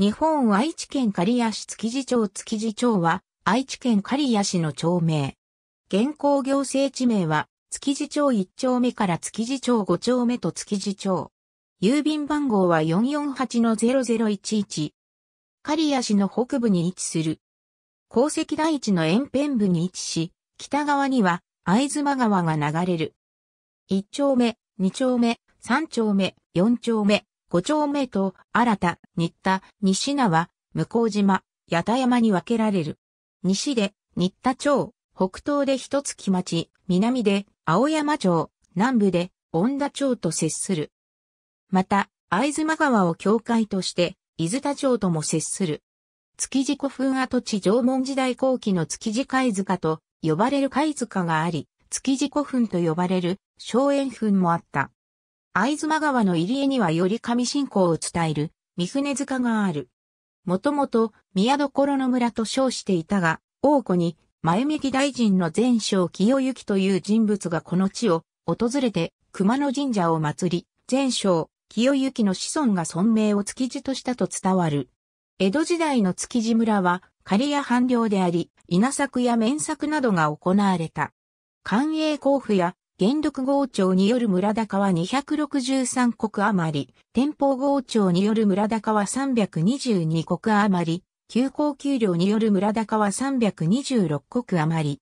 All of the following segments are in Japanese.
日本愛知県刈谷市築地町築地町は愛知県刈谷市の町名。現行行政地名は築地町1丁目から築地町5丁目と築地町。郵便番号は448-0011。刈谷市の北部に位置する。鉱石台地の沿辺部に位置し、北側には会津川が流れる。1丁目、2丁目、3丁目、4丁目、五丁目と新た、新田、西縄、向島、八田山に分けられる。西で新田町、北東で一月町、南で青山町、南部で恩田町と接する。また、藍島川を境界として、伊豆田町とも接する。築地古墳跡地縄文時代後期の築地貝塚と呼ばれる貝塚があり、築地古墳と呼ばれる荘園墳もあった。会津川の入り江にはより神信仰を伝える三船塚がある。もともと宮所の村と称していたが、王子に前向き大臣の前将清行という人物がこの地を訪れて熊野神社を祀り、前将清行の子孫が尊名を築地としたと伝わる。江戸時代の築地村は仮や藩領であり、稲作や面作などが行われた。官営甲府や元禄豪庁による村高は263国余り、天保豪庁による村高は322国余り、旧高給料による村高は326国余り。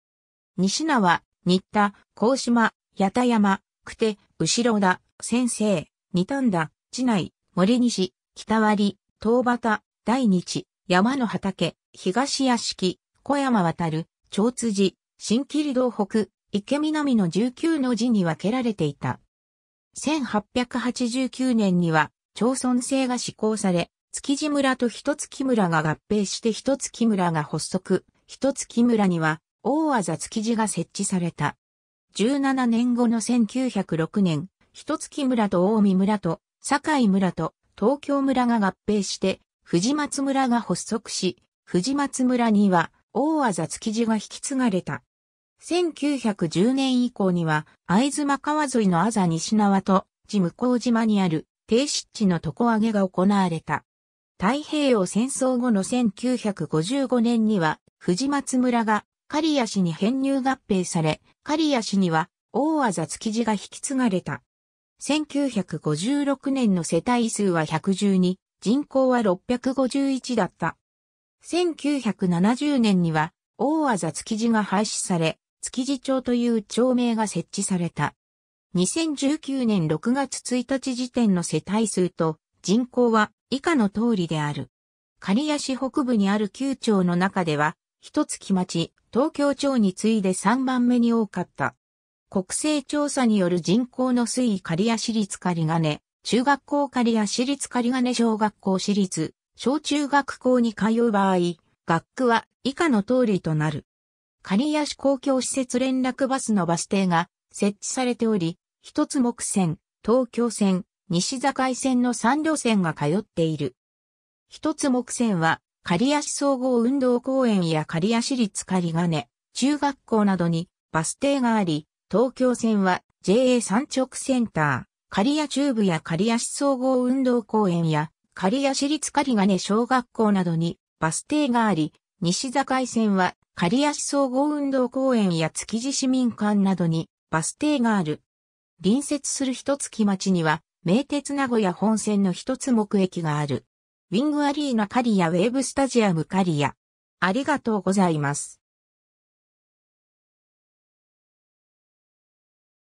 西縄、新田、甲島、八田山、久手、後ろ田、先生、二丹田、地内、森西、北割、東端、大日、山の畑、東屋敷、小山渡る、長辻、新霧道北、池南の19の字に分けられていた。1889年には、町村制が施行され、築地村と一月村が合併して一月村が発足、一月村には、大技築地が設置された。17年後の1906年、一月村と大見村と、堺村と、東京村が合併して、藤松村が発足し、藤松村には、大技築地が引き継がれた。1910年以降には、藍津間川沿いのあざ西縄と、地向こう島にある低湿地の床上げが行われた。太平洋戦争後の1955年には、藤松村が刈谷市に編入合併され、刈谷市には大あざ築地が引き継がれた。1956年の世帯数は112、人口は651だった。1970年には大あざ築地が廃止され、築地町という町名が設置された。2019年6月1日時点の世帯数と人口は以下の通りである。刈谷市北部にある旧町の中では、一月町、東京町に次いで3番目に多かった。国勢調査による人口の推移刈谷市立刈金、中学校刈谷市立刈金小学校市立、小中学校に通う場合、学区は以下の通りとなる。刈谷市公共施設連絡バスのバス停が設置されており、一つ目線、東京線、西境線の3路線が通っている。一つ目線は、刈谷市総合運動公園や刈谷市立刈金、中学校などにバス停があり、東京線は JA 三直センター、刈谷中部や刈谷市総合運動公園や刈谷市立刈金小学校などにバス停があり、西境線は、刈谷市総合運動公園や築地市民館などにバス停がある。隣接する一月町には、名鉄名古屋本線の一つ目駅がある。ウィングアリーナ刈谷ウェーブスタジアム刈谷。ありがとうございます。